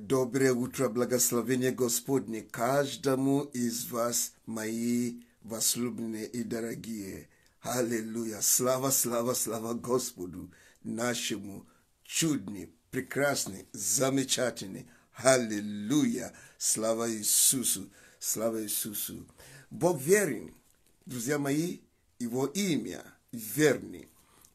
Доброе утро, благословение Господне каждому из вас, мои возлюбленные и дорогие. Аллилуйя! Слава, слава, слава Господу нашему чудный, прекрасный, замечательный. Аллилуйя! Слава Иисусу! Слава Иисусу! Бог верен, друзья мои, Его имя верный.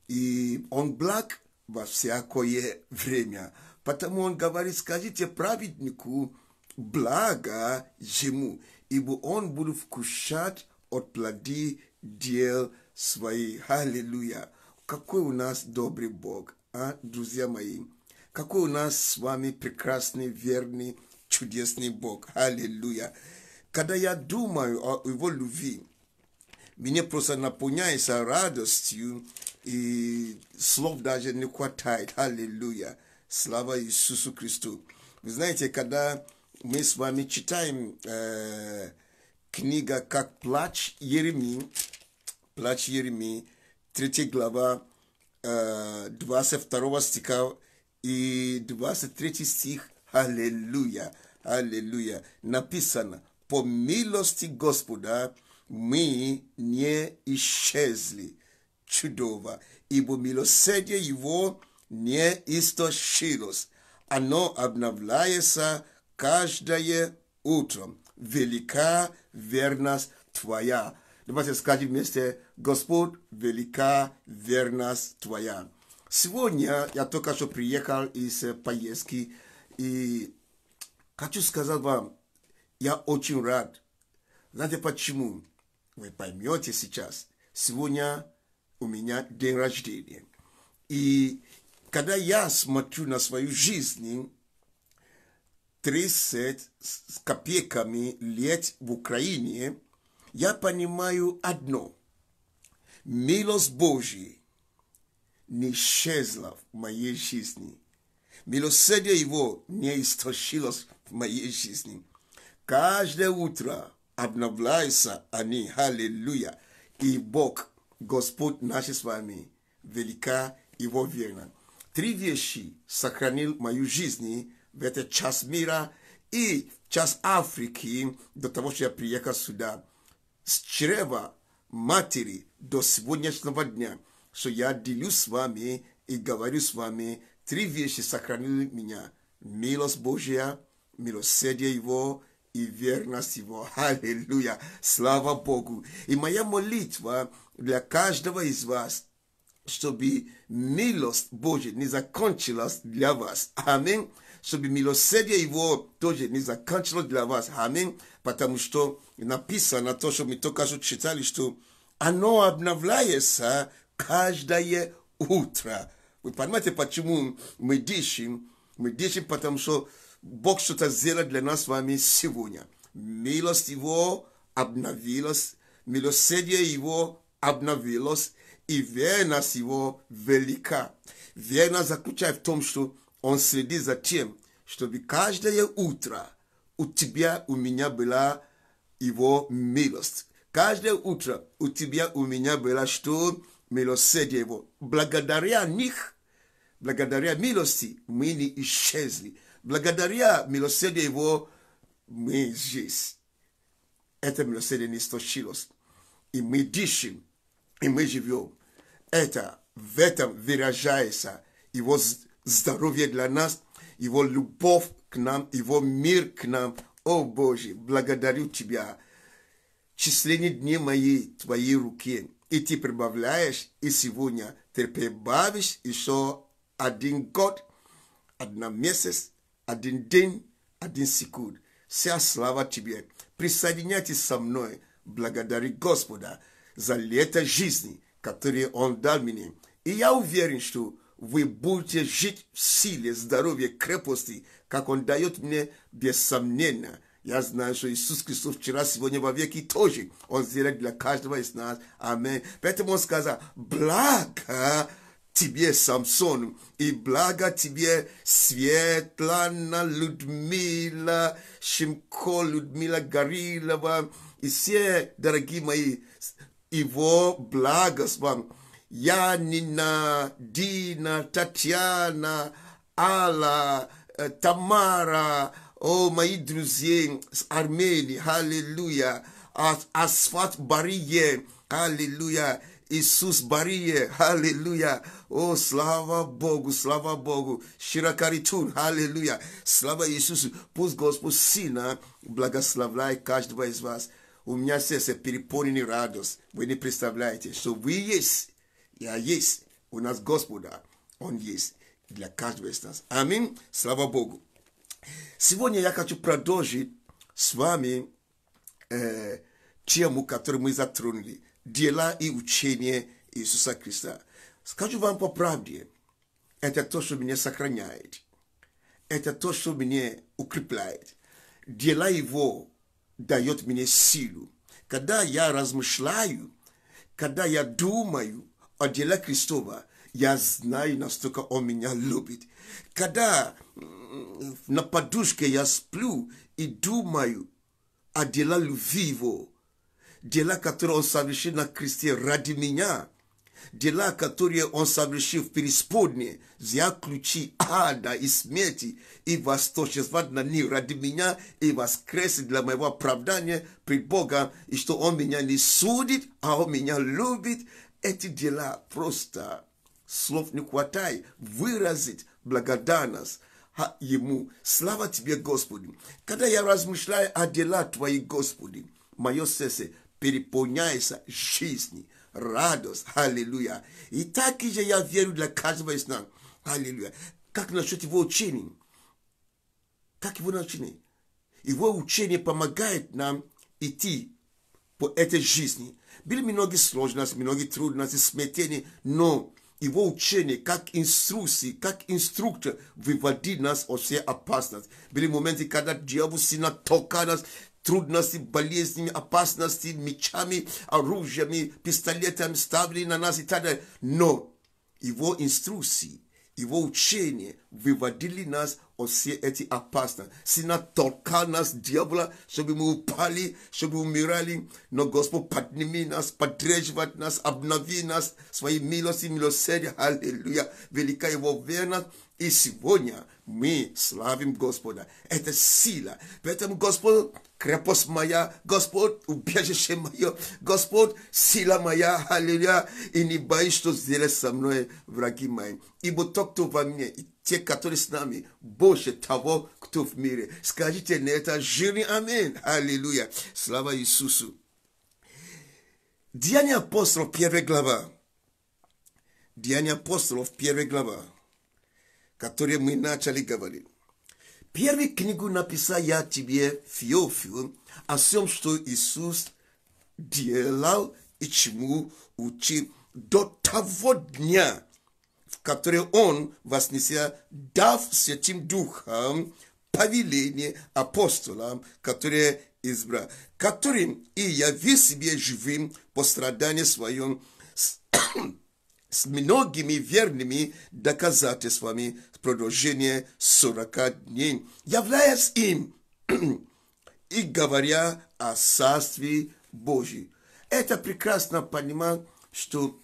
И Он благ во всякое время – Потому он говорит, скажите праведнику благо ему, ибо он будет вкушать от плоди дел своих. Аллилуйя. Какой у нас добрый Бог, а, друзья мои. Какой у нас с вами прекрасный, верный, чудесный Бог. Аллилуйя. Когда я думаю о его любви, мне просто наполняется радостью, и слов даже не хватает. Аллилуйя. Слава Иисусу Христу. Вы знаете, когда мы с вами читаем э, книга «Как плач Еремии», плач Еремии, 3 глава, э, 22 стиха и 23 стих. Аллилуйя, аллилуйя. Написано, по милости Господа мы не исчезли чудово, ибо милосердие Его не истощилось. Оно обновляется каждое утро. Велика верность Твоя. Давайте скажем вместе, Господь, велика верность Твоя. Сегодня я только что приехал из э, поездки, и хочу сказать вам, я очень рад. Знаете почему? Вы поймете сейчас. Сегодня у меня день рождения. И когда я смотрю на свою жизнь, 30 с копейками лет в Украине, я понимаю одно. Милость Божья не исчезла в моей жизни. Милосердие Его не истощилось в моей жизни. Каждое утро обновляются они. Аллилуйя. И Бог, Господь наш с вами, велика Его верность. Триедиющий сохранил мою жизнь в этот час мира и час Африки до того, что я приехал сюда. С чрева матери до сегодняшнего дня, что я делюсь с вами и говорю с вами, три вещи сохранили меня. Милость Божья, милосердие Его и верность Его. Аллилуйя! Слава Богу! И моя молитва для каждого из вас чтобы милость Божья не закончилась для вас. Аминь. Чтобы милосердие его тоже не закончилось для вас. Аминь. Потому что написано то, что мы только что читали, что оно обновляется каждое утро. Вы понимаете, почему мы дышим? Мы дышим, потому что Бог что-то сделает для нас с вами сегодня. Милость Его обновилась, милосердие Его обновилось, и верность его велика. Верность заключается в том, что он следит за тем, чтобы каждое утро у тебя, у меня была его милость. Каждое утро у тебя, у меня было что? Милосердие его. Благодаря них, благодаря милости мы не исчезли. Благодаря милосердию его мы здесь. Это милосердие не истощилось. И мы дышим, и мы живем это, в этом выражается его здоровье для нас, его любовь к нам, его мир к нам. О Боже, благодарю Тебя. Числение дни мои твои руки. И Ты прибавляешь, и сегодня Ты прибавишь еще один год, один месяц, один день, один секунд. Вся слава Тебе. Присоединяйтесь со мной. благодарю Господа за лето жизни – которые он дал мне. И я уверен, что вы будете жить в силе, здоровье, крепости, как он дает мне без сомнения. Я знаю, что Иисус Христос вчера, сегодня, во веки тоже. Он сделает для каждого из нас. Аминь. Поэтому он сказал, благо тебе, Самсон, и благо тебе, Светлана Людмила, Шимко Людмила Горилова, и все, дорогие мои его благость вам. Янина, Дина, Татьяна, Алла, Тамара, о, мои друзья с Армении, аллилуйя, Асфат Барие, аллилуйя, Иисус Барие, аллилуйя, о, слава Богу, слава Богу, Ширакаритун, аллилуйя, слава Иисусу, пусть Господь Сына благословляет каждого из вас. У меня сердце переполнено радость. Вы не представляете, что вы есть. Я есть. У нас Господа. Он есть для каждого из нас. Аминь. Слава Богу. Сегодня я хочу продолжить с вами э, тему, которую мы затронули. Дела и учение Иисуса Христа. Скажу вам по правде, это то, что меня сохраняет. Это то, что меня укрепляет. Дела Его дает мне силу. Когда я размышляю, когда я думаю о деле Христова, я знаю, насколько Он меня любит. Когда на подушке я сплю и думаю о делах любви Его, дела, которые Он совершил на кресте ради меня – дела, которые он совершил в преисподне, взял ключи ада и смерти и восторжествовать на них ради меня и воскресить для моего оправдания пред Богом, и что он меня не судит, а он меня любит. Эти дела просто слов не хватай, выразить благодарность а ему. Слава тебе, Господи. Когда я размышляю о делах твоих, Господи, мое сердце переполняется жизнью радость. Аллилуйя. И так же я верю для каждого из нас. Аллилуйя. Как насчет его учения? Как его учение? Его учение помогает нам идти по этой жизни. Были многие сложности, многие трудности, смятения, но его учение, как инструкции, как инструктор выводил нас от всей опасности. Были моменты, когда дьявол сильно толкал нас, трудности, болезнями, опасности, мечами, оружиями, пистолетами ставили на нас и так далее. Но его инструкции, его учение выводили нас от все эти опасности. Сына толкал нас дьявола, чтобы мы упали, чтобы умирали. Но Господь подними нас, подреживает нас, обнови нас своей милости милосердием. Аллилуйя. Велика его верность. И сегодня мы славим Господа. Это сила. Поэтому Господь крепость моя, Господь, убежище мое, Господь, сила моя, аллилуйя, и не боюсь, что сделать со мной враги мои. Ибо тот, кто во мне, и те, которые с нами, больше того, кто в мире. Скажите на это жирный аминь, аллилуйя, слава Иисусу. Деяния апостолов, первая глава. Деяния апостолов, первая глава, которые мы начали говорить. Первую книгу написал я тебе, Феофил, о всем, что Иисус делал и чему учил до того дня, в который Он вознесся, дав Святым Духом повеление апостолам, которые избрал, которым и явил себе живым по страданию своем, с многими верными доказательствами в продолжение 40 дней, являясь им и говоря о Царстве Божьем. Это прекрасно понимать, что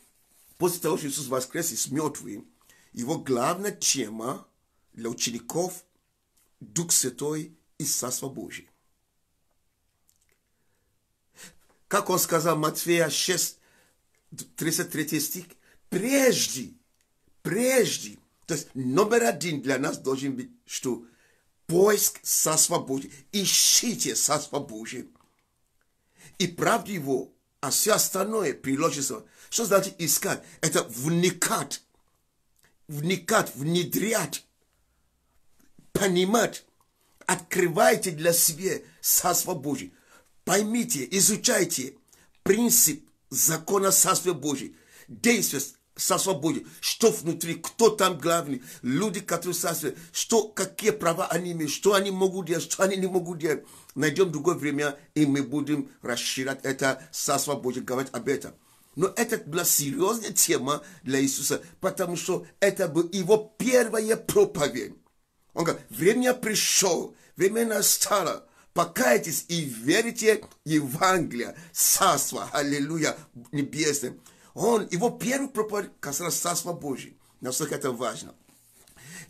после того, что Иисус воскрес из мертвых, его главная тема для учеников – Дух Святой и Царство Божие. Как он сказал Матфея 6, 33 стих – прежде, прежде, то есть номер один для нас должен быть, что поиск Царства Божьего, ищите Царство Божье. И правду его, а все остальное приложится. Что значит искать? Это вникать, вникать, внедрять, понимать. Открывайте для себя Царство Божье. Поймите, изучайте принцип закона Царствия Божьего. Действие сосо будет, что внутри, кто там главный, люди, которые сосуют, что, какие права они имеют, что они могут делать, что они не могут делать. Найдем другое время, и мы будем расширять это сосо, будем говорить об этом. Но это была серьезная тема для Иисуса, потому что это было его первая проповедь. Он говорит, время пришло, время настало, покайтесь и верите Евангелие, царство, аллилуйя, небесное. Он, его первый проповедь касалась Царства Божьего. Насколько это важно.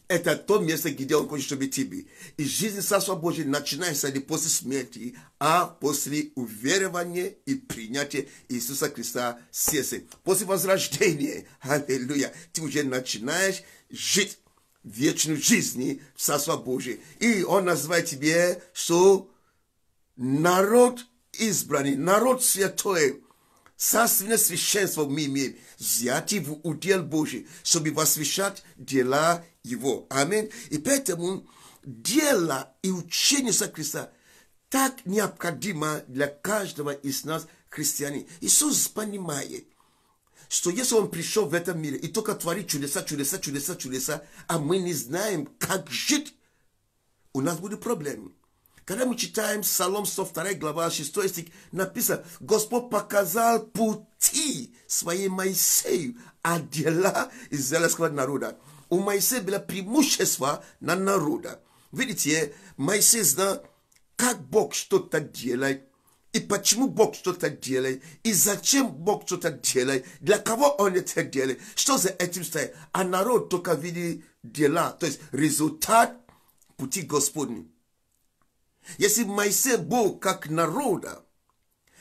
Это то место, где он хочет, чтобы тебе. И жизнь Царства Божьего начинается не после смерти, а после уверования и принятия Иисуса Христа в сердце. После возрождения, аллилуйя, ты уже начинаешь жить вечную жизнь в Царство Божие. И он называет тебе, что народ избранный, народ святой, Царственное священство мы имеем. Взятие в удел Божий, чтобы возвещать дела Его. Аминь. И поэтому дело и учение Иисуса Христа так необходимо для каждого из нас, христианин. Иисус понимает, что если Он пришел в этом мире и только творит чудеса, чудеса, чудеса, чудеса, а мы не знаем, как жить, у нас будет проблема. Когда мы читаем Псалом 102 глава 6 стих, написано, Господь показал пути своей Моисею, а дела израильского народа. У Моисея было преимущество на народа. Видите, Моисей знал, как Бог что-то делает, и почему Бог что-то делает, и зачем Бог что-то делает, для кого Он это делает, что за этим стоит. А народ только видит дела, то есть результат пути Господня если Моисей был как народа,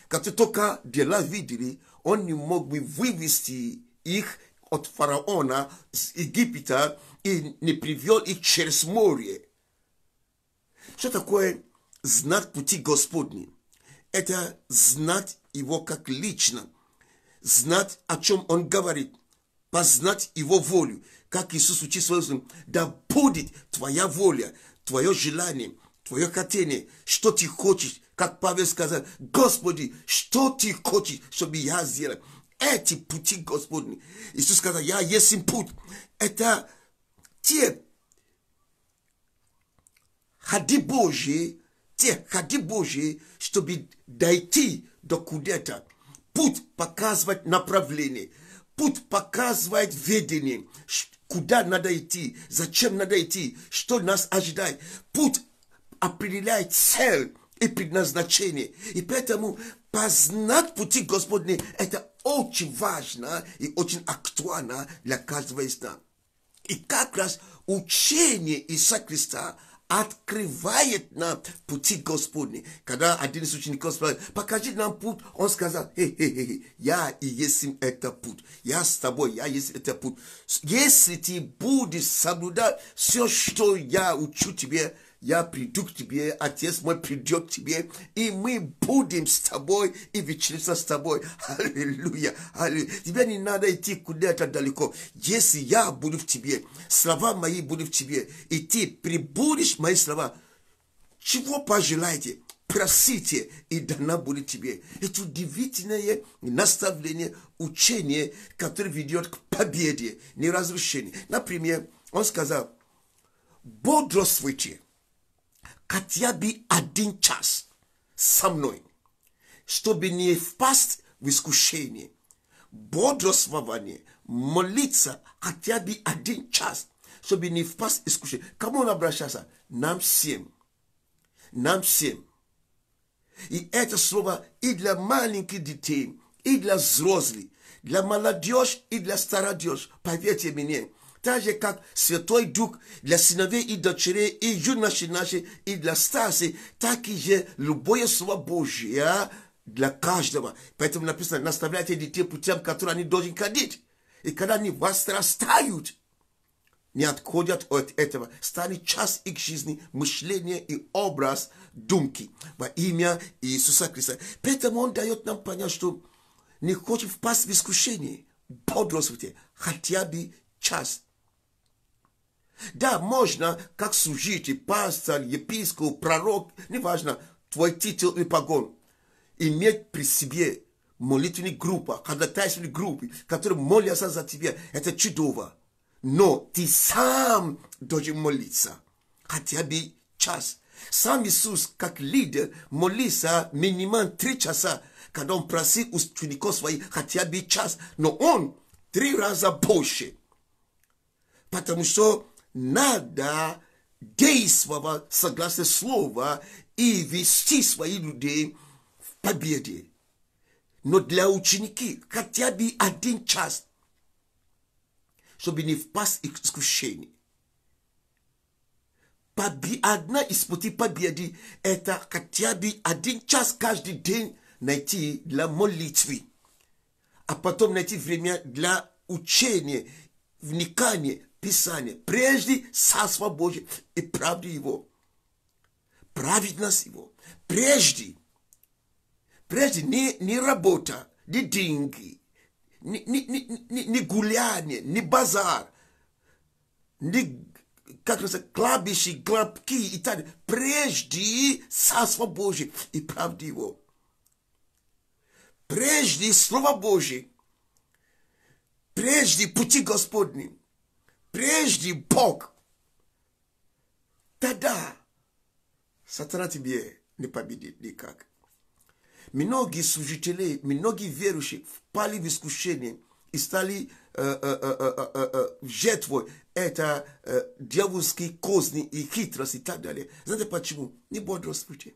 как только дела видели, он не мог бы вывести их от фараона с Египта и не привел их через море. Что такое знать пути Господни? Это знать его как лично, знать, о чем он говорит, познать его волю, как Иисус учил своим да будет твоя воля, твое желание – твое хотение, что ты хочешь, как Павел сказал, Господи, что ты хочешь, чтобы я сделал? Эти пути Господни. Иисус сказал, я есть им путь. Это те ходи Божьи, те ходи Божьи, чтобы дойти до куда-то. Путь показывает направление, путь показывает ведение, куда надо идти, зачем надо идти, что нас ожидает. Путь определяет цель и предназначение. И поэтому познать пути Господни – это очень важно и очень актуально для каждого из нас. И как раз учение Иса Христа открывает нам пути Господни. Когда один из учеников спрашивает, покажи нам путь, он сказал, хе хе хе я и есть это путь, я с тобой, я есть это путь. Если ты будешь соблюдать все, что я учу тебе, я приду к тебе, Отец мой придет к тебе, и мы будем с тобой и вечериться с тобой. Аллилуйя, аллилуйя. Тебя не надо идти куда-то далеко. Если я буду в тебе, слова мои будут в тебе, и ты прибудешь мои слова, чего пожелаете, просите, и дана будет тебе. Это удивительное наставление, учение, которое ведет к победе, не разрушению. Например, он сказал, бодрствуйте, Katiabi один час со мной, чтобы не впасть в искушение, бодрствование, молиться хотя бы один час, чтобы не впасть в искушение. Кому он обращался? Нам всем. Нам всем. И это слово и для маленьких детей, и для взрослых, для молодежь, и для стародежь. Поверьте мне, так же, как Святой Дух для сыновей и дочерей, и юноши наши, и для старцы, так и же любое Слово Божье для каждого. Поэтому написано, наставляйте детей путям, которые они должны ходить. И когда они возрастают, не отходят от этого, станет час их жизни, мышление и образ думки во имя Иисуса Христа. Поэтому Он дает нам понять, что не хочет впасть в искушение. Бодрствуйте хотя бы час да, можно, как служитель, пастор, епископ, пророк, неважно, твой титул и погон, иметь при себе молитвенная группа, ходатайственные группы, которые молятся за тебя, это чудово. Но ты сам должен молиться, хотя бы час. Сам Иисус, как лидер, молится минимум три часа, когда он просил учеников своих хотя бы час, но он три раза больше. Потому что надо действовать согласно слова и вести своих людей в победе. Но для ученики хотя бы один час, чтобы не впасть в искушение. Побе... Одна из пути победы – это хотя бы один час каждый день найти для молитвы, а потом найти время для учения, вникания, Писание, прежде Царство Божие и правду Его, праведность Его, прежде, прежде не, не работа, не деньги, не, не, не, не гуляние, не базар, не как называется, кладбище, глобки и так далее. Прежде Царство Божие и правды Его. Прежде Слово Божие. Прежде пути Господни прежде Бог, тогда сатана тебе не победит никак. Многие служители, многие верующие впали в искушение и стали э, э, э, жертвой это дьявольские козни и хитрость и так далее. Знаете почему? Не бодрствуйте.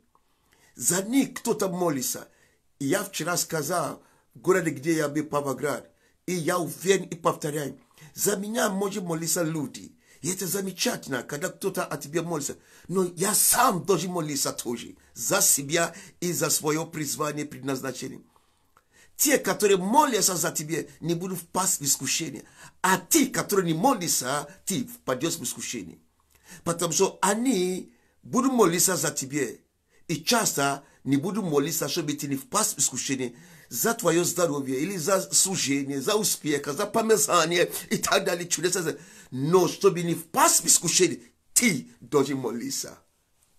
За них кто-то молится. я вчера сказал, в городе, где я был, Павлоград, и я уверен и повторяю, за меня может молиться люди. И это замечательно, когда кто-то о тебе молится. Но я сам должен молиться тоже. За себя и за свое призвание, предназначение. Те, которые молятся за тебя, не будут впасть в искушение. А ты, который не молится, ты впадешь в искушение. Потому что они будут молиться за тебя. И часто не будут молиться, чтобы ты не впасть в искушение за твое здоровье, или за служение, за успех, за помазание и так далее, чудеса. Но чтобы не впасть в искушение, ты должен молиться.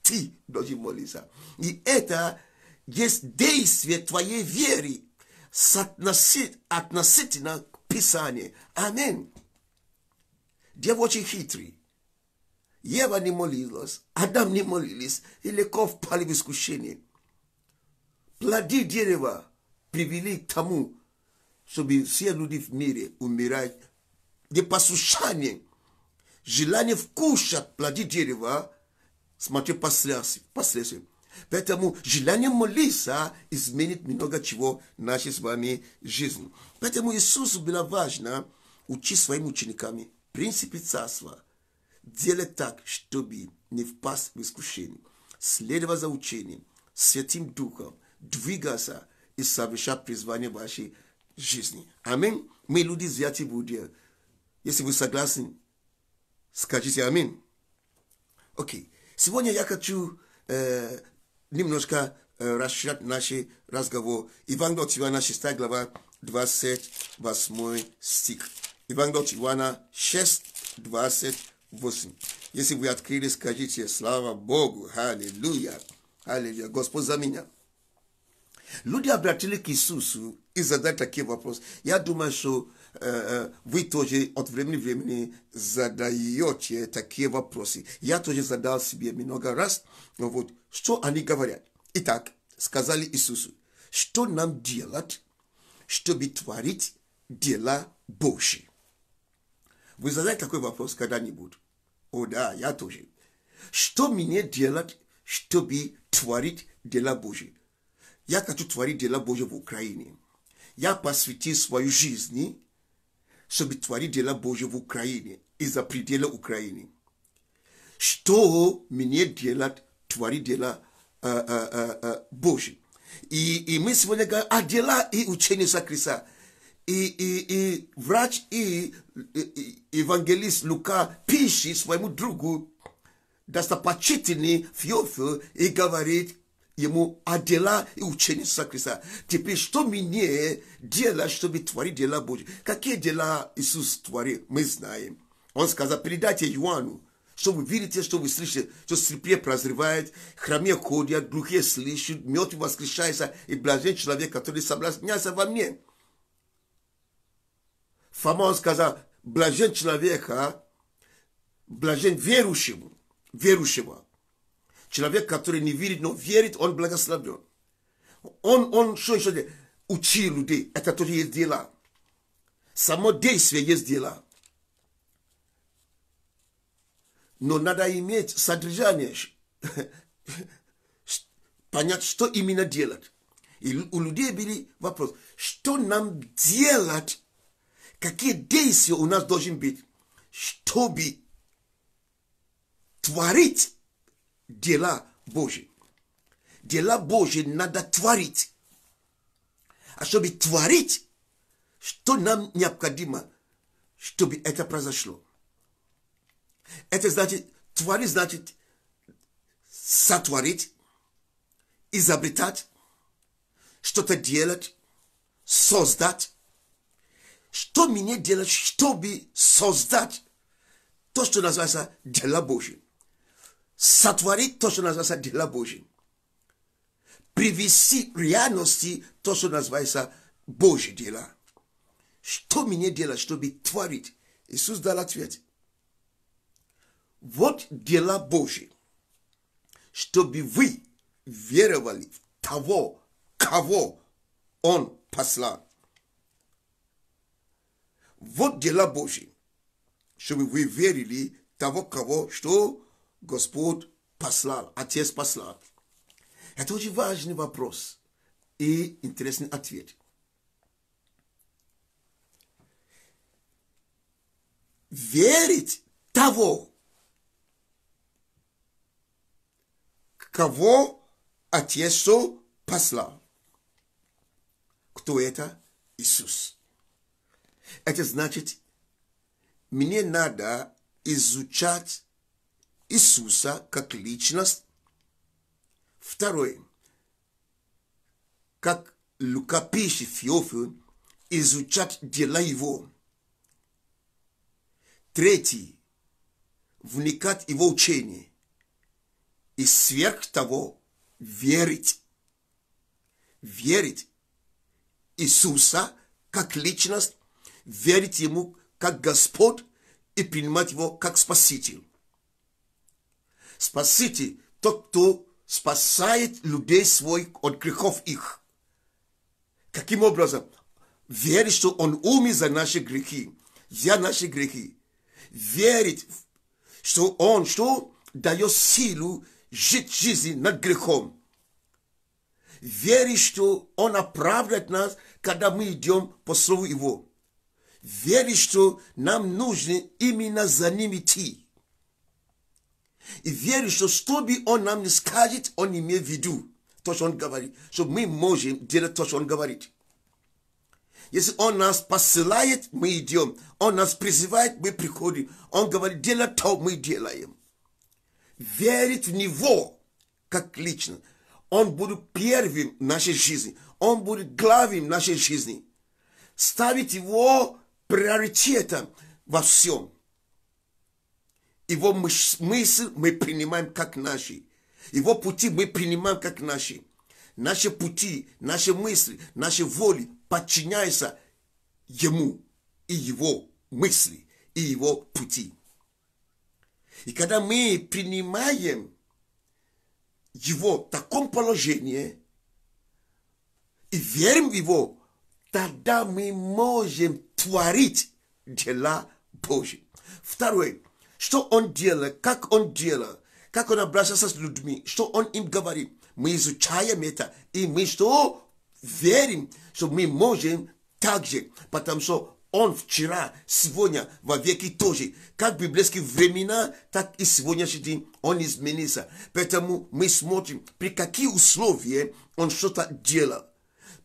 Ты должен молиться. И это есть действие твоей веры относительно Писания. Аминь. Дьявол очень хитрый. Ева не молилась, Адам не молились, и легко впали в искушение. Плоди дерева привели к тому, чтобы все люди в мире умирать непослушанием, желание вкушать плоды дерева, смотри последствия, последствия. Поэтому желание молиться изменит много чего нашей с вами жизни. Поэтому Иисусу было важно учить своим учениками принципы царства, делать так, чтобы не впасть в искушение, следовать за учением, Святым Духом, двигаться и совершать призвание вашей жизни. Аминь. Мы люди взяты будем. Если вы согласны, скажите аминь. Окей. Сегодня я хочу э, немножко э, расширять наш разговор. Евангелие от Иоанна, 6 глава, 28 стих. Евангелие от Иоанна 6, 28. Если вы открыли, скажите «Слава Богу! Аллилуйя! Аллилуйя! Господь за меня!» Люди обратили к Иисусу и задали такие вопросы. Я думаю, что э, э, вы тоже от времени в времени задаете такие вопросы. Я тоже задал себе много раз. Вот, что они говорят? Итак, сказали Иисусу, что нам делать, чтобы творить дела Божьи? Вы задали такой вопрос когда-нибудь? О да, я тоже. Что мне делать, чтобы творить дела Божьи? я хочу творить дела Божьи в Украине. Я посвятил свою жизнь, чтобы творить дела Божьи в Украине и за пределы Украины. Что мне делать, творить дела э, э, э, э Божьи? И, и мы сегодня говорим а дела и учении Иисуса Христа. И, и, и врач и, и, и евангелист Лука пишет своему другу достопочительный Феофил и говорит, ему адела и учение Иисуса Христа. Теперь что мне делать, чтобы творить дела Божьи? Какие дела Иисус творил, мы знаем. Он сказал, передайте Иоанну, что вы видите, что вы слышите, что слепые прозревают, храме ходят, глухие слышат, мертвый воскрешается, и блажен человек, который соблазняется во мне. Фома он сказал, блажен человека, блажен верующему, верующего, Человек, который не видит, но верит, он благословлен. Он, он что еще делает? Учи людей. Это тоже есть дела. Само действие есть дела. Но надо иметь содержание, понять, что именно делать. И у людей были вопрос, что нам делать, какие действия у нас должны быть, чтобы творить дела Божьи. Дела Божьи надо творить. А чтобы творить, что нам необходимо, чтобы это произошло? Это значит, творить значит сотворить, изобретать, что-то делать, создать. Что мне делать, чтобы создать то, что называется дела Божьи? сотворить то, что называется дела Божьи. Привести в реальности то, что называется Божьи дела. Что мне делать, чтобы творить? Иисус дал ответ. Вот дела Божьи, чтобы вы веровали в того, кого Он послал. Вот дела Божьи, чтобы вы верили того, кого, что Господь послал, Отец послал. Это очень важный вопрос и интересный ответ. Верить того, кого Отец послал. Кто это? Иисус. Это значит, мне надо изучать Иисуса как личность. Второе. Как Лука пишет Феофию, изучать дела его. Третий. Вникать его учение. И сверх того верить. Верить Иисуса как личность, верить Ему как Господь и принимать Его как Спаситель. Спасите тот, кто спасает людей свой от грехов их. Каким образом? Верить, что он умер за наши грехи, за наши грехи. Верить, что он что дает силу жить жизнь над грехом. Верить, что он оправдывает нас, когда мы идем по слову его. Верить, что нам нужно именно за ним идти. I wierzy, że stobi on nam nie skażit, on nie mie widu. он говорит, что мы можем делать, dzielę toż on gawarit. Если он нас посылает, мы идем. Он нас призывает, мы приходим. Он говорит, делай то, мы делаем. Верить в Него, как лично. Он будет первым в нашей жизни. Он будет главным в нашей жизни. Ставить Его приоритетом во всем – его мысли мы принимаем как наши. Его пути мы принимаем как наши. Наши пути, наши мысли, наши воли подчиняются Ему и Его мысли, и Его пути. И когда мы принимаем Его в таком положении и верим в Его, тогда мы можем творить дела Божьи. Второе – что он делает, как он делает, как он обращался с людьми, что он им говорит. Мы изучаем это, и мы что? Верим, что мы можем так же, потому что он вчера, сегодня, во веки тоже. Как библейские времена, так и сегодняшний день он изменился. Поэтому мы смотрим, при каких условиях он что-то делал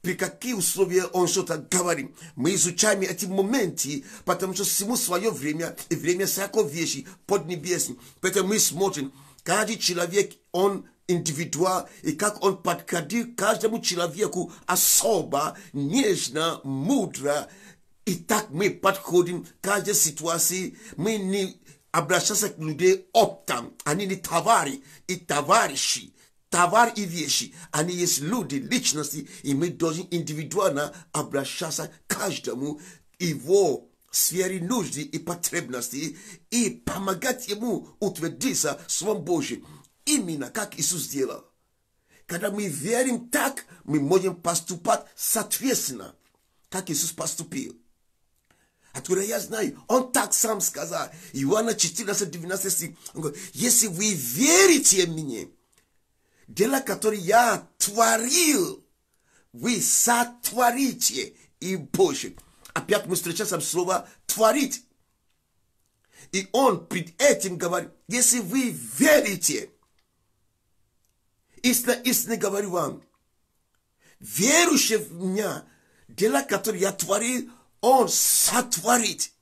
при каких условиях он что-то говорит. Мы изучаем эти моменты, потому что всему свое время, и время всякой вещи поднебесной. Поэтому мы смотрим, каждый человек, он индивидуал, и как он подходил каждому человеку особо, нежно, мудро. И так мы подходим к каждой ситуации. Мы не обращаемся к людям оптом, они не товары и товарищи товар и вещи, они есть люди, личности, и мы должны индивидуально обращаться к каждому его сфере нужды и потребности и помогать ему утвердиться в Словом Божьем, именно как Иисус сделал. Когда мы верим так, мы можем поступать соответственно, как Иисус поступил. Откуда я знаю? Он так сам сказал. Иоанна 14, 12 стих. Он говорит, если вы верите мне, дела, которые я творил, вы сотворите и больше. Опять мы встречаем слово «творить». И он пред этим говорит, если вы верите, истинно, истинно говорю вам, верующий в меня, дела, которые я творил, он сотворит.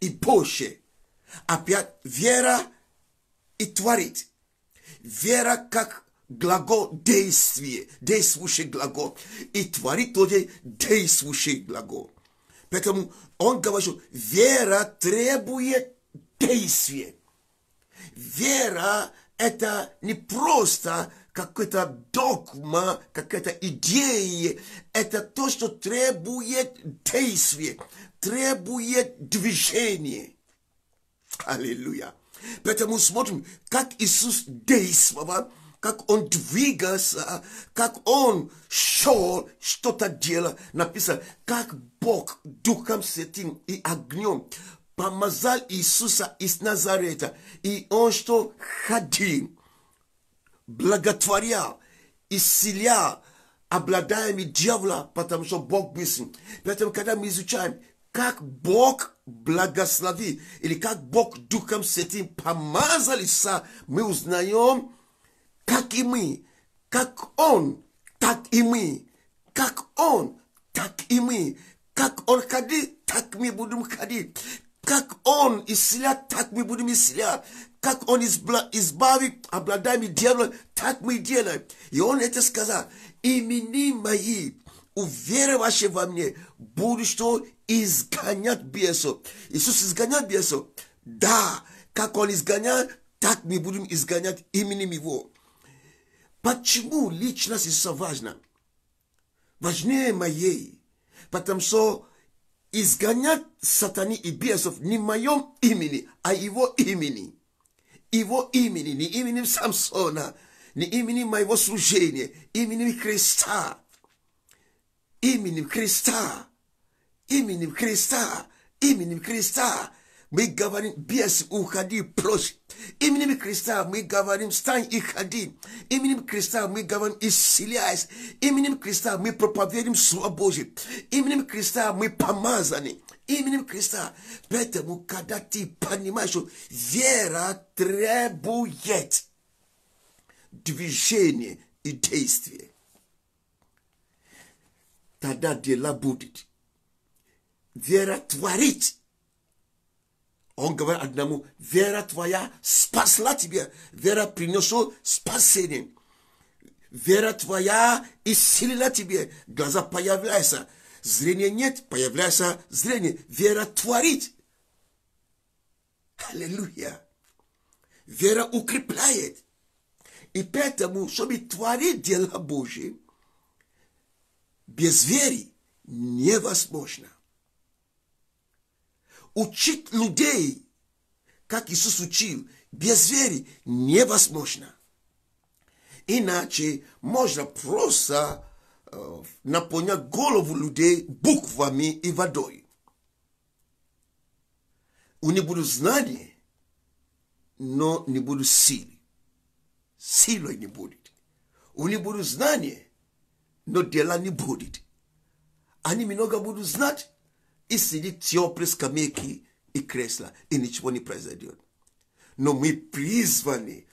И больше. Опять вера и творить. Вера как глагол действие, действующий глагол. И творит тоже действующий глагол. Поэтому он говорит, что вера требует действия. Вера это не просто какая-то догма, какая-то идея. Это то, что требует действия, требует движения. Аллилуйя. Поэтому смотрим, как Иисус действовал, как Он двигался, как Он шел, что-то делал. Написано, как Бог Духом Святым и огнем помазал Иисуса из Назарета. И Он что? Ходил, благотворял, исцелял, обладаемый дьявола, потому что Бог быстрый. Поэтому, когда мы изучаем, как Бог благослови, или как Бог Духом Святым помазали са, мы узнаем, как и мы, как Он, так и мы, как Он, так и мы, как Он ходит, так мы будем ходить, как Он исцелят, так мы будем исцелять, как Он избавит, обладаем дьяволом, так мы делаем. И Он это сказал, имени мои, уверовавшие во мне, будь что изгонять бесов. Иисус изгонял бесов. Да, как он изгонял, так мы будем изгонять именем его. Почему личность Иисуса важна? Важнее моей. Потому что изгонять сатани и бесов не в моем имени, а его имени. Его имени, не именем Самсона, не именем моего служения, именем Христа. Именем Христа именем Христа, именем Христа мы говорим, без уходи прочь. Именем Христа мы говорим, стань и ходи. Именем Христа мы говорим, исцеляйся. Именем Христа мы проповедуем Слово Божие. Именем Христа мы помазаны. Именем Христа. Поэтому, когда ты понимаешь, что вера требует движения и действия, тогда дела будут вера творит. Он говорит одному, вера твоя спасла тебя, вера принесла спасение. Вера твоя исцелила тебе, глаза появляются, зрение нет, появляется зрение. Вера творит. Аллилуйя. Вера укрепляет. И поэтому, чтобы творить дела Божьи, без веры невозможно учить людей, как Иисус учил, без веры невозможно. Иначе можно просто э, наполнять голову людей буквами и водой. У них будут знания, но не будут силы. Силой не будет. У них будут знания, но дела не будет. Они много будут знать, и isidi теоприскамейки и кресла и ничего не произойдет. Но мы призваны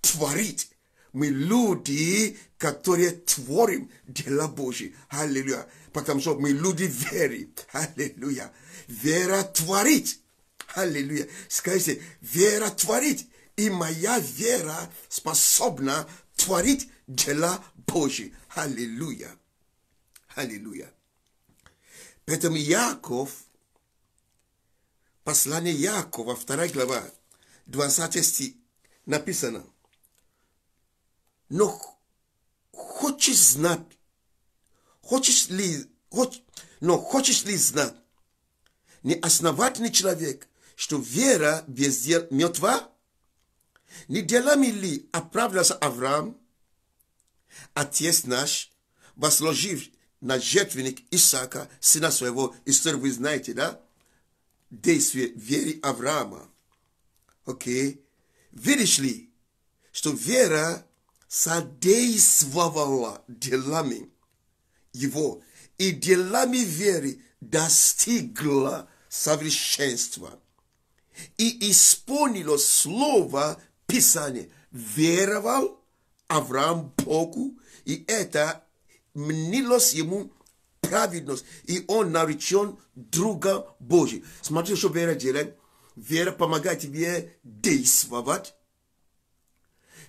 творить. Мы люди, которые творим дела Божьи. Аллилуйя. Потому что мы люди веры. Аллилуйя. Вера творит. Аллилуйя. Скажите, вера творит. И моя вера способна творить дела Божьи. Аллилуйя. Аллилуйя. Поэтому Яков, послание Якова, 2 глава, 20 стих, написано, но хочешь знать, хочешь ли, хоч, но хочешь ли знать, не неосновательный человек, что вера без дел мертва? Не делами ли оправдался Авраам, отец наш, возложив на жертвенник Исаака, сына своего, историю вы знаете, да? Действие веры Авраама. Окей? Okay. Видишь ли, что вера содействовала делами его, и делами веры достигла совершенства. И исполнило слово Писания. Веровал Авраам Богу, и это mnilos ему праведность, и он наречен друга Божий. Смотрите, что вера делает. Вера помогает тебе действовать.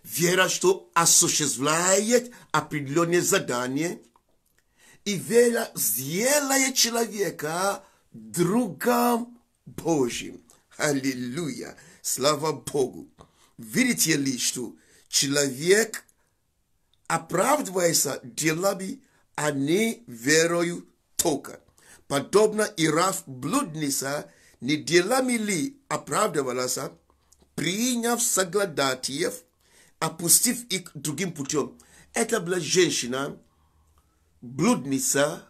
Вера, что осуществляет определенные задания. И вера сделает человека другом Божьим. Аллилуйя! Слава Богу! Видите ли, что человек оправдываясь делами, они верою только. Подобно и Раф блудница, не делами ли оправдывалась, приняв соглядатьев, опустив их другим путем. Это была женщина, блудница,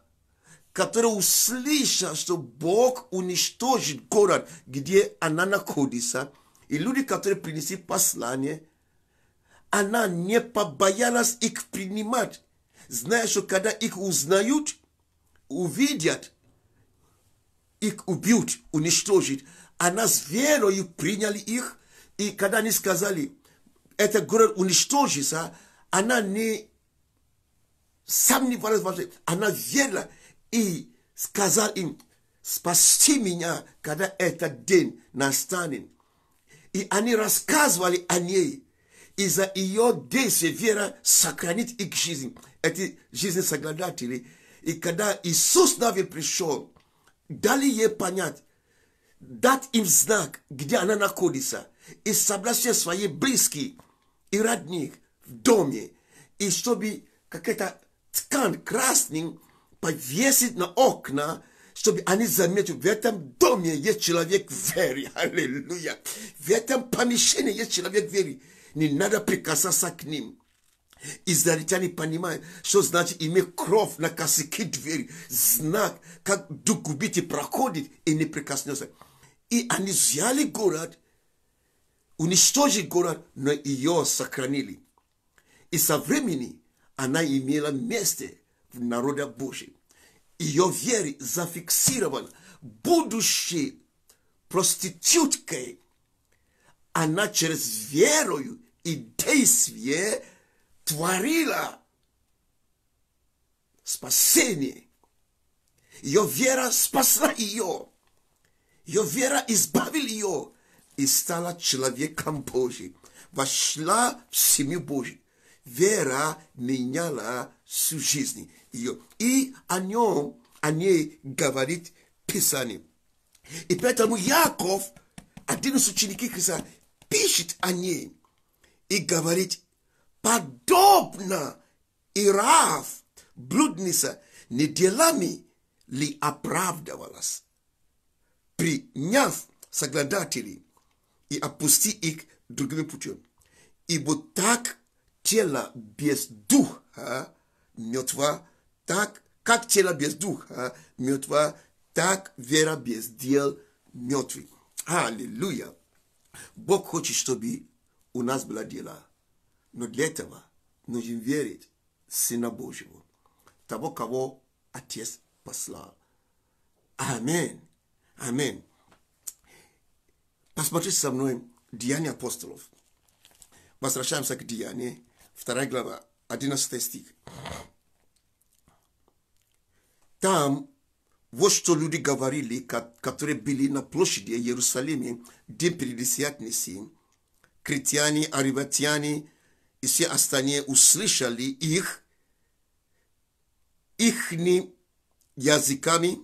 которая услышала, что Бог уничтожит город, где она находится. И люди, которые принесли послание – она не побоялась их принимать, зная, что когда их узнают, увидят, их убьют, уничтожат. Она с верою приняли их, и когда они сказали, это город уничтожится, она не сомневалась вообще, она верила и сказала им, спасти меня, когда этот день настанет. И они рассказывали о ней, и за ее действие вера сохранит их жизнь. Эти жизни согладатели. И когда Иисус Навин пришел, дали ей понять, дать им знак, где она находится, и собрать все свои близкие и родных в доме, и чтобы какая-то ткань красным повесить на окна, чтобы они заметили, в этом доме есть человек веры. Аллилуйя. В этом помещении есть человек веры. Не надо прикасаться к ним. Израильтяне понимают, что значит иметь кровь на косяке двери, знак, как дух убитый проходит и не прикоснется. И они взяли город, уничтожили город, но ее сохранили. И со времени она имела место в народе Божьем. Ее вере зафиксировано будущее проституткой. Она через верою и действие творила спасение. Ее вера спасла ее. Ее вера избавила ее и стала человеком Божьим. Вошла в семью Божью. Вера меняла всю жизнь ее. И о нем, о ней говорит Писание. И поэтому Яков, один из учеников Христа, пишет о ней – и говорить подобно Ираав, блудница, не делами ли оправдывалась, приняв соглядателей и опусти их другим путем. Ибо так тело без духа мертва, так как тело без духа мертва, так вера без дел мертвый. Аллилуйя. Бог хочет, чтобы у нас была дела. Но для этого нужно верить в Сына Божьего, того, кого Отец послал. Аминь. Аминь. Посмотрите со мной Деяния апостолов. Возвращаемся к Деянию, Вторая глава, 11 стих. Там вот что люди говорили, которые были на площади Иерусалиме, день перед Десятницей, критяне, ариватяне и все остальные услышали их, их языками,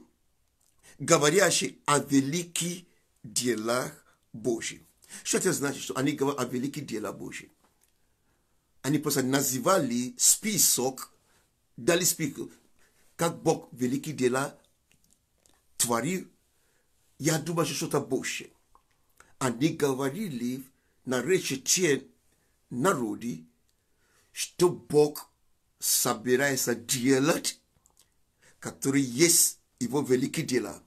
говорящие о великих делах Божьих. Что это значит, что они говорят о великих делах Божьих? Они просто называли список, дали список, как Бог великие дела творил. Я думаю, что что-то больше. Они говорили наречете народи, что Бог собирается делать, которые есть его великие дела.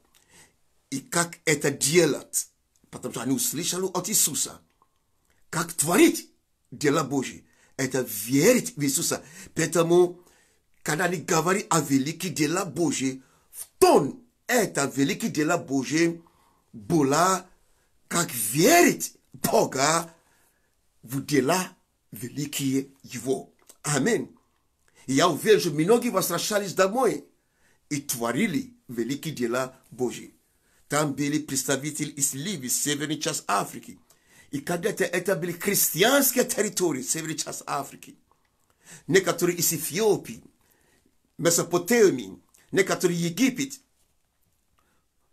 И как это делать? Потому что они услышали от Иисуса. Как творить дела Божьи? Это верить в Иисуса. Поэтому, когда они говорят о великих делах Божьих, в тон это великие дела Божьи была как верить Boga udziela wielkie Его. Amen. Я уверен, что многие возвращались домой и творили великие дела Божьи. Там были представители из Ливии, северной части Африки. И когда-то это были христианские территории, северной части Африки. Некоторые из Эфиопии, Месопотамии, некоторые Египет.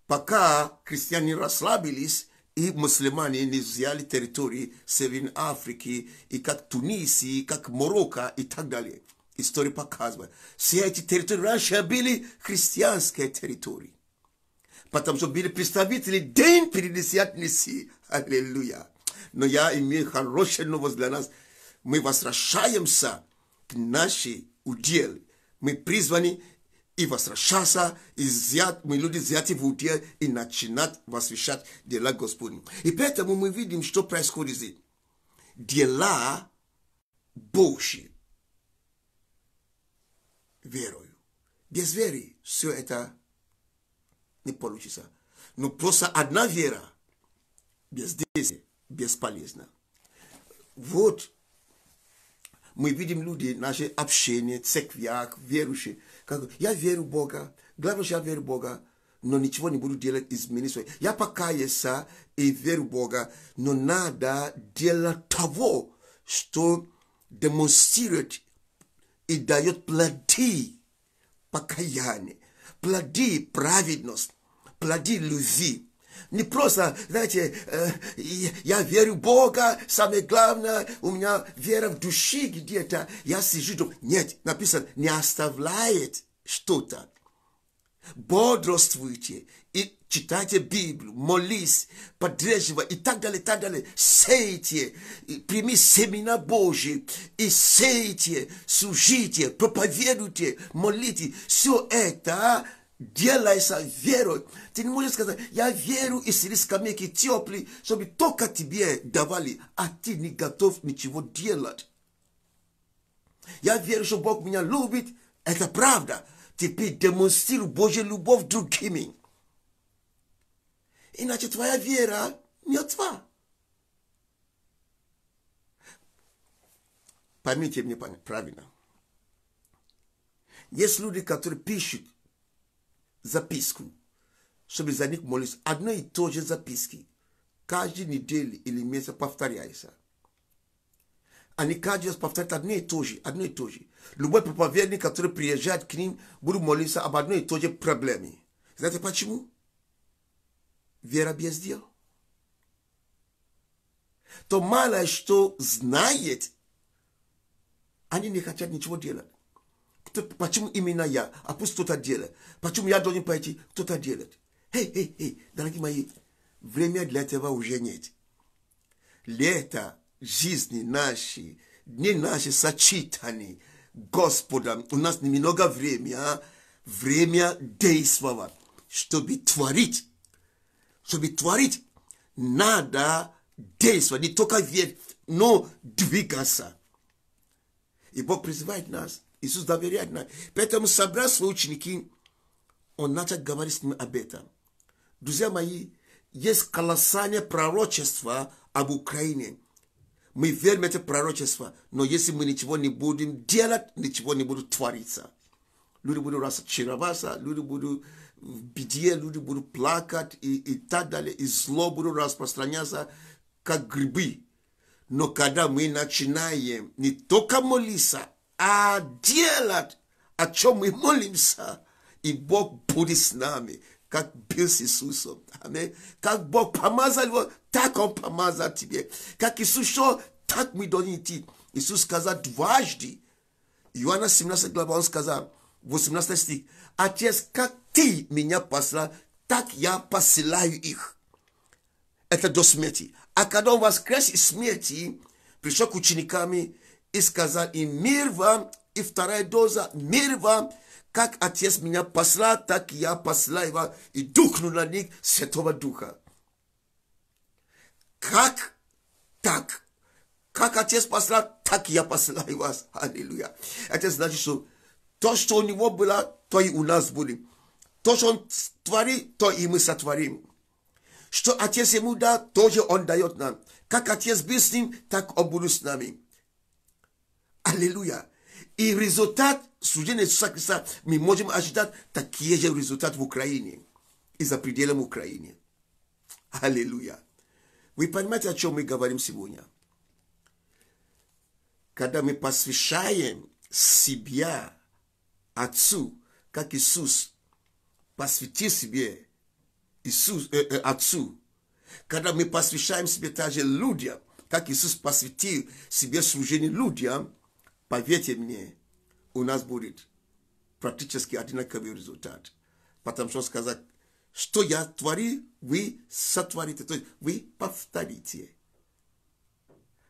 Пока христиане расслабились, и мусульмане не взяли территории Северной Африки, и как Туниси, и как Марокко, и так далее. История показывает. Все эти территории раньше были христианские территории. Потому что были представители день перенесят неси. Аллилуйя. Но я имею хорошую новость для нас. Мы возвращаемся к нашей уделе. Мы призваны и возвращаться, изъят, мы люди изъяты в уде, и начинать возвещать дела Господни. И поэтому мы видим, что происходит Дела Божьи верою. Без веры все это не получится. Но просто одна вера без действия бесполезна. Вот мы видим люди, наши общения, церквях, верующие, как, я верю в Бога. Главное, что я верю в Бога. Но ничего не буду делать изменить министрии. Я покаяться и верю в Бога. Но надо делать того, что демонстрирует и дает плоды покаяния, плоды праведности, плоды любви. Не просто, знаете, э, я верю в Бога, самое главное, у меня вера в души где-то, я сижу, нет, написано, не оставляет что-то. Бодрствуйте и читайте Библию, молись, поддерживай и так далее, и так далее. Сейте, прими семена Божьи и сейте, служите, проповедуйте, молите. Все это Делай со верой. Ты не можешь сказать, я верю из скамейки теплый, чтобы только тебе давали, а ты не готов ничего делать. Я верю, что Бог меня любит. Это правда. Теперь демонстрируй Божью любовь другими. Иначе твоя вера мертва. Поймите меня правильно. Есть люди, которые пишут, Записку, чтобы za nich modlić одно и то же записки. каждый неделю или месяц повторяется. Они каждый раз повторяют одно и то же, одно и то же. Любой проповедник, который приезжает к ним, будет молиться об одной и той же проблеме. Знаете почему? Вера без дел. То мало что знает, они не хотят ничего делать почему именно я, а пусть кто-то делает. Почему я должен пойти, кто-то делает. Эй, эй, эй, дорогие мои, время для этого уже нет. Лето жизни наши, дни наши сочетаны Господом. У нас немного времени, а? время действовать, чтобы творить. Чтобы творить, надо действовать, не только верить, но двигаться. И Бог призывает нас – Иисус доверяет нам. Поэтому, собрав свои ученики, он начал говорить с ним об этом. Друзья мои, есть колоссальное пророчество об Украине. Мы верим в это пророчество, но если мы ничего не будем делать, ничего не будут твориться. Люди будут разочароваться, люди будут в беде, люди будут плакать и, и так далее, и зло будут распространяться, как грибы. Но когда мы начинаем не только молиться, а делать, о чем мы молимся, и Бог будет с нами, как был с Иисусом. Аминь. Как Бог помазал его, так Он помазал тебе. Как Иисус шел, так мы должны идти. Иисус сказал дважды. Иоанна 17 глава, Он сказал, 18 стих. Отец, как ты меня послал, так я посылаю их. Это до смерти. А когда он воскрес из смерти, пришел к ученикам и сказал им, мир вам, и вторая доза, мир вам, как Отец меня послал, так я послал его. и духну на них Святого Духа. Как так? Как Отец послал, так я послал вас. Аллилуйя. Это значит, что то, что у него было, то и у нас будет. То, что он творит, то и мы сотворим. Что Отец ему дал, то же он дает нам. Как Отец был с ним, так он будет с нами. Аллилуйя. И результат суждения Иисуса Христа мы можем ожидать такие же результаты в Украине и за пределом Украины. Аллилуйя. Вы понимаете, о чем мы говорим сегодня? Когда мы посвящаем себя Отцу, как Иисус посвятил себе Иисус, э, э, Отцу, когда мы посвящаем себе также людям, как Иисус посвятил себе служение людям, Поверьте мне, у нас будет практически одинаковый результат. Потому что сказать, что я твори, вы сотворите, то есть вы повторите.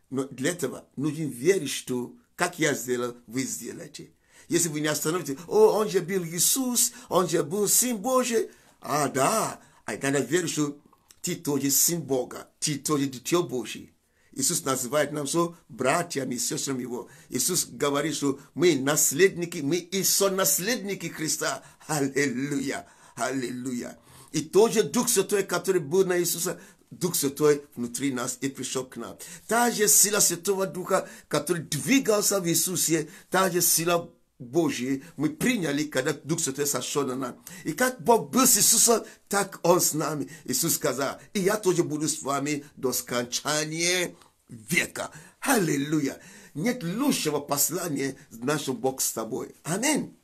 Но для этого нужно верить, что как я сделал, вы сделаете. Если вы не остановите, о, он же был Иисус, он же был Сын Божий. А, да, а надо верить, что ты тоже Сын Бога, ты тоже Дитё Божий. Иисус называет нам, что братьями, сестрами Его. Иисус говорит, что мы наследники, мы и сонаследники Христа. Аллилуйя, аллилуйя. И же Дух Святой, который был на Иисуса, Дух Святой внутри нас и пришел к нам. Та же сила Святого Духа, который двигался в Иисусе, та же сила Божий мы приняли, когда Дух Святой сошел на нас. И как Бог был с Иисусом, так Он с нами. Иисус сказал, и я тоже буду с вами до скончания века. Аллилуйя. Нет лучшего послания наш Бог с тобой. Аминь.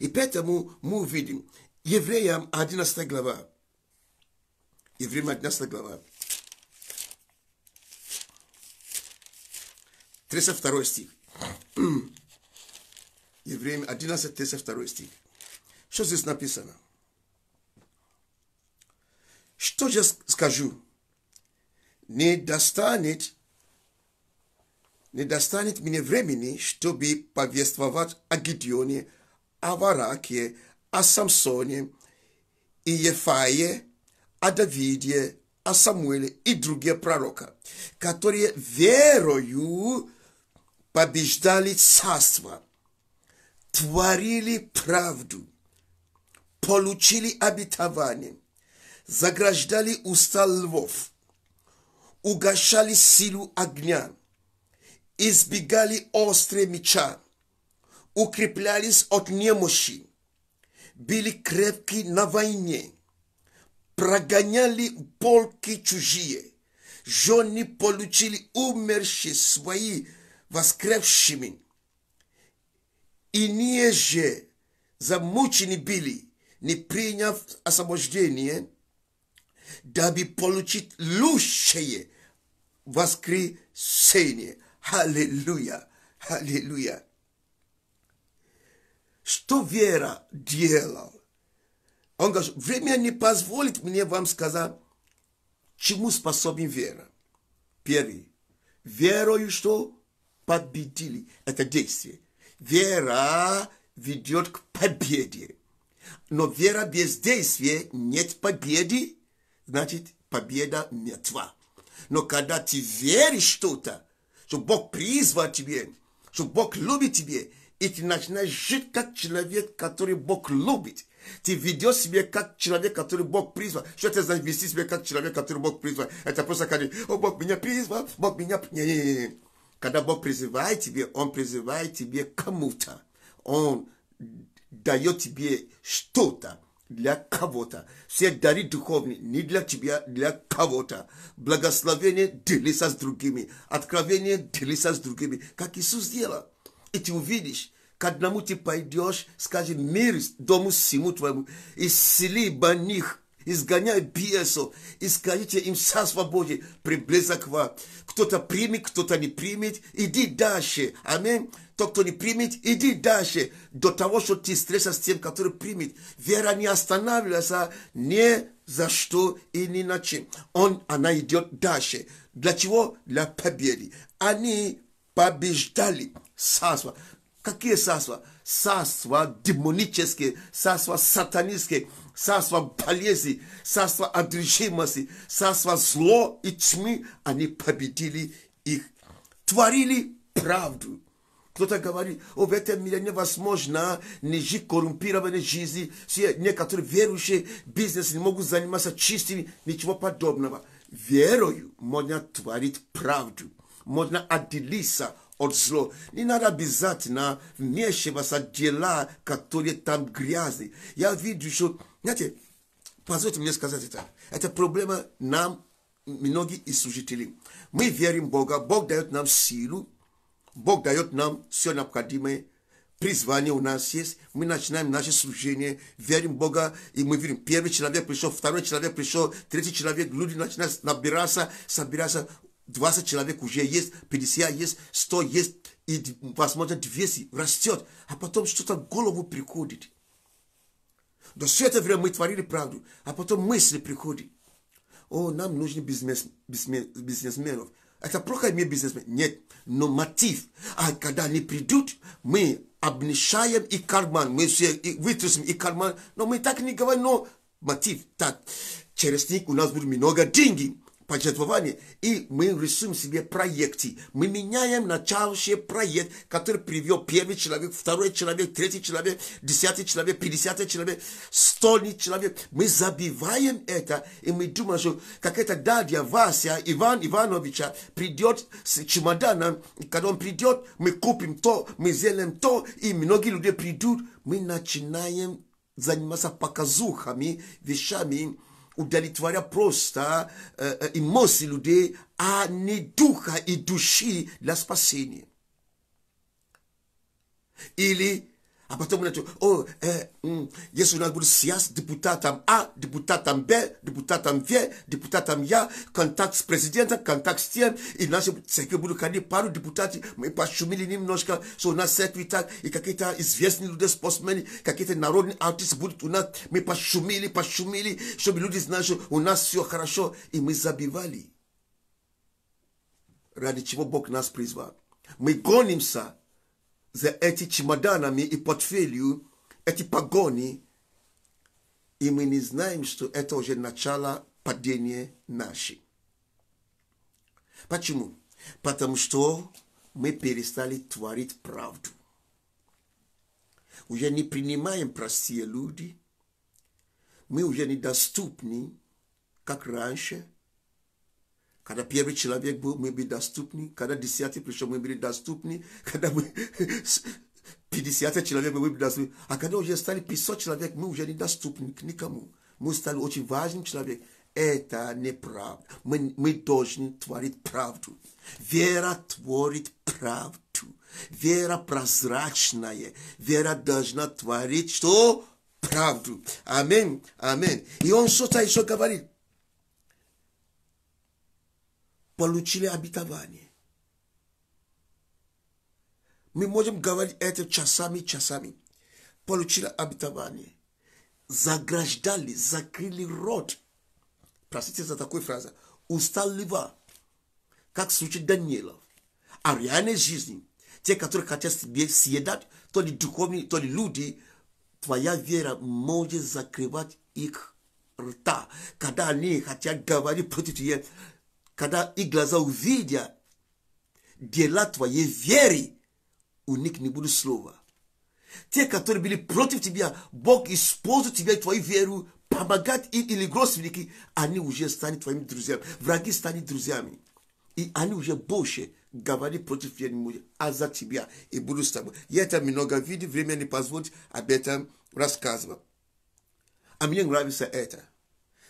И поэтому мы увидим. Евреям 11 глава. Евреям 11 глава. 32 стих. Евреям 11, 32 стих. Что здесь написано? Что же скажу? Не достанет, не достанет мне времени, чтобы повествовать о Гедеоне, о Вараке, о Самсоне, и Ефае, о Давиде, о Самуиле и другие пророка, которые верою побеждали царство – творили правду, получили обетование, заграждали уста львов, угощали силу огня, избегали острые меча, укреплялись от немощи, были крепки на войне, прогоняли полки чужие, жены получили умершие свои воскресшими, и не же замучены были, не приняв освобождение, дабы получить лучшее воскресение. Аллилуйя! Аллилуйя! Что вера делал? Он говорит, время не позволит мне вам сказать, чему способен вера. Первый. Верою что победили. Это действие. Вера ведет к победе. Но вера без действия нет победы, значит, победа мертва. Но когда ты веришь что-то, что Бог призвал тебе, что Бог любит тебе, и ты начинаешь жить как человек, который Бог любит, ты ведешь себя как человек, который Бог призвал. Что это значит вести себя как человек, который Бог призвал? Это просто как, о, Бог меня призвал, Бог меня... Не-не-не. Когда Бог призывает тебе, Он призывает тебе кому-то. Он дает тебе что-то для кого-то. Все дары духовные не для тебя, для кого-то. Благословение делится с другими. Откровение делится с другими. Как Иисус сделал. И ты увидишь, к одному ты пойдешь, скажи мир дому всему твоему, исцели бы них изгоняй бесов, искажите им со свободе, приблизок вас. Кто-то примет, кто-то не примет, иди дальше. Аминь. Тот, кто не примет, иди дальше. До того, что ты встретишься с тем, который примет. Вера не останавливается ни за что и ни на чем. Он, она идет дальше. Для чего? Для победы. Они побеждали. Сасва. Какие царства? Царства демонические, царства сатанистские, царства болезни, царства одержимости, царства зло и тьмы. Они победили их. Творили правду. Кто-то говорит, о, в этом мире невозможно не жить коррумпированной жизни. Все некоторые верующие бизнес не могут заниматься чистыми, ничего подобного. Верою можно творить правду. Можно отделиться Очло. Не надо обязательно вмешиваться в дела, которые там грязные. Я вижу, что... Знаете, позвольте мне сказать это. Это проблема нам, многие из служителей. Мы верим в Бога. Бог дает нам силу. Бог дает нам все необходимое. Призвание у нас есть. Мы начинаем наше служение. Верим в Бога. И мы верим. Первый человек пришел, второй человек пришел, третий человек. Люди начинают набираться, собираться. 20 человек уже есть, 50 есть, 100 есть, и возможно 200 растет, а потом что-то в голову приходит. Но все это время мы творили правду, а потом мысли приходят. О, нам нужны бизнес, бизнес, бизнесменов. Это плохо иметь бизнесмен. Нет, но мотив. А когда они придут, мы обнищаем и карман, мы все и вытрясем и карман. Но мы так не говорим, но мотив. Так, через них у нас будет много денег пожертвование, и мы рисуем себе проекты. Мы меняем начавший проект, который привел первый человек, второй человек, третий человек, десятый человек, пятидесятый человек, стольный человек. Мы забиваем это, и мы думаем, что какая-то дядя Вася Иван Ивановича придет с чемоданом, и когда он придет, мы купим то, мы сделаем то, и многие люди придут. Мы начинаем заниматься показухами, вещами, удовлетворя просто э, э, эмоции людей, а не духа и души для спасения. Или а потом начал, о, э, если у нас будет съезд депутатом А, депутатом Б, депутатом В, депутатом Я, контакт с президентом, контакт с тем, и наши церкви будут ходить пару депутатов, мы пошумили немножко, что у нас церкви так, и какие-то известные люди, спортсмены, какие-то народные артисты будут у нас, мы пошумили, пошумили, чтобы люди знали, что у нас все хорошо, и мы забивали. Ради чего Бог нас призвал. Мы гонимся ze ethi chimadanami i portfeliu эти погони, и мы не знаем, что это уже начало падения нашей. Почему? Потому что мы перестали творить правду. Уже не принимаем простые люди, мы уже недоступны, как раньше, когда первый Kada pierwszy człowiek był maybe dostępny, kada dziesiąty были доступны. Когда мы пятидесятый человек мы были доступны. а когда уже стали 500 человек, мы уже недоступны к никому. Мы стали очень важным человеком. Это неправда. Мы, мы должны творить правду. Вера творит правду. Вера прозрачная. Вера должна творить что? Правду. Аминь. Аминь. И он что-то еще говорит. получили обетование. Мы можем говорить это часами, часами. Получили обетование. Заграждали, закрыли рот. Простите за такую фразу. Устал льва. Как в случае Даниила. А реальной жизни, те, которые хотят тебе съедать, то ли духовные, то ли люди, твоя вера может закрывать их рта, когда они хотят говорить против тебя, когда их глаза увидят дела твоей веры, у них не будет слова. Те, которые были против тебя, Бог использует тебя и твою веру, помогать им или родственники, они уже станут твоими друзьями. Враги станут друзьями. И они уже больше говорили против тебя, а за тебя и буду с тобой. Я это много видел, время не позволит об этом рассказывать. А мне нравится это.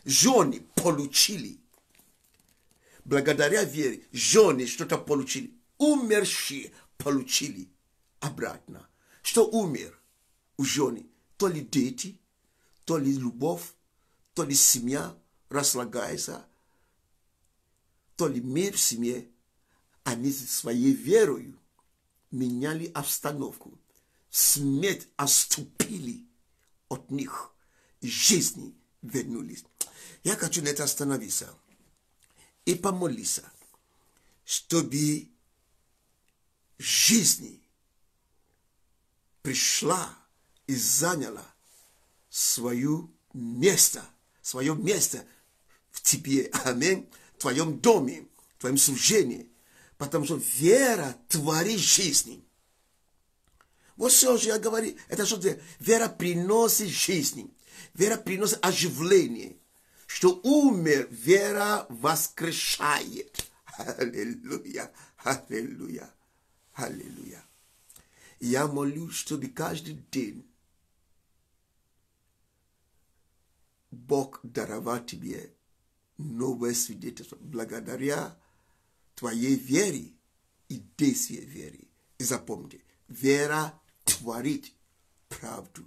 Жены получили благодаря вере жены что-то получили. Умершие получили обратно. Что умер у жены? То ли дети, то ли любовь, то ли семья разлагается, то ли мир в семье. Они своей верою меняли обстановку. Смерть оступили от них. Жизни вернулись. Я хочу на это остановиться и помолиться, чтобы жизнь пришла и заняла свое место, свое место в тебе, аминь, в твоем доме, в твоем служении, потому что вера творит жизнь. Вот все, что я говорю, это что вера приносит жизнь, вера приносит оживление – что умер, вера воскрешает. Аллилуйя, аллилуйя, аллилуйя. Я молюсь, чтобы каждый день Бог даровал тебе новое свидетельство благодаря твоей вере и действия веры. И запомни, вера творит правду.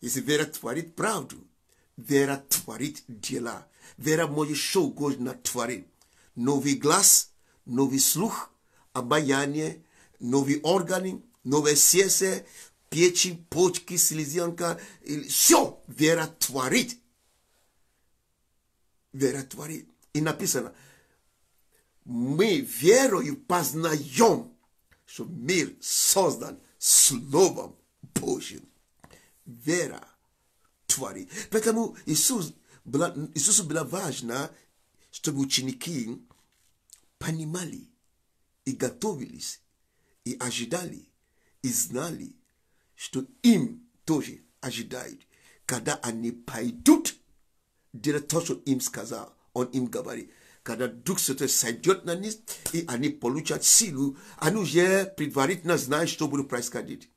Если вера творит правду, Вера творит дела. Вера можеш ще угодно да твари. Нови глас, нови слух, обаяние, новые органы, нове сърце, печи, почки, слизянка, все вера творит? Вера творит. И написано, мы верою познаем, что мир создан Словом Божьим. Вера утварить. Поэтому Иисус была, Иисусу было важно, чтобы ученики понимали и готовились, и ожидали, и знали, что им тоже ожидают, когда они пойдут делать то, что им сказал, он им говорит. Когда Дух Святой сойдет на них, и они получат силу, они уже предварительно знают, что будет происходить.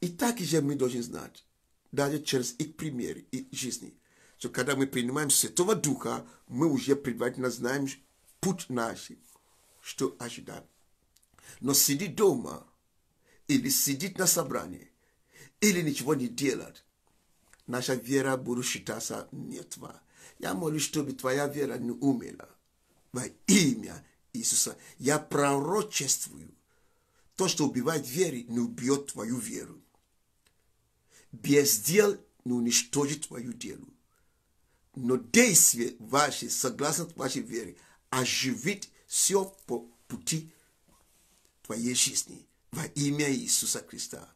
И так же мы должны знать, даже через их пример и жизни. что когда мы принимаем Святого Духа, мы уже предварительно знаем путь наш, что ожидаем. Но сидеть дома или сидеть на собрании или ничего не делать, наша вера будет считаться мертва. Я молюсь, чтобы твоя вера не умела, во имя Иисуса. Я пророчествую, то, что убивает веру, не убьет твою веру без дел ну, не уничтожит твою делу. Но действие ваши, согласно вашей вере, оживит все по пути твоей жизни во имя Иисуса Христа.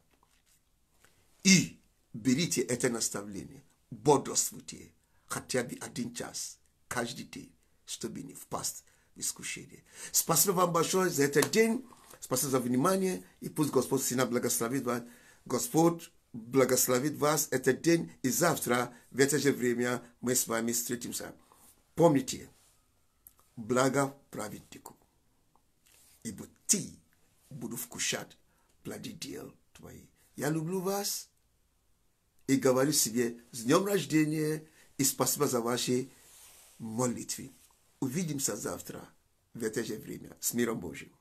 И берите это наставление, бодрствуйте хотя бы один час каждый день, чтобы не впасть в искушение. Спасибо вам большое за этот день, спасибо за внимание, и пусть Господь сильно благословит вас. Господь благословит вас этот день, и завтра в это же время мы с вами встретимся. Помните, благо праведнику, ибо ты буду вкушать плоды дел твои. Я люблю вас и говорю себе с днем рождения и спасибо за ваши молитвы. Увидимся завтра в это же время. С миром Божьим.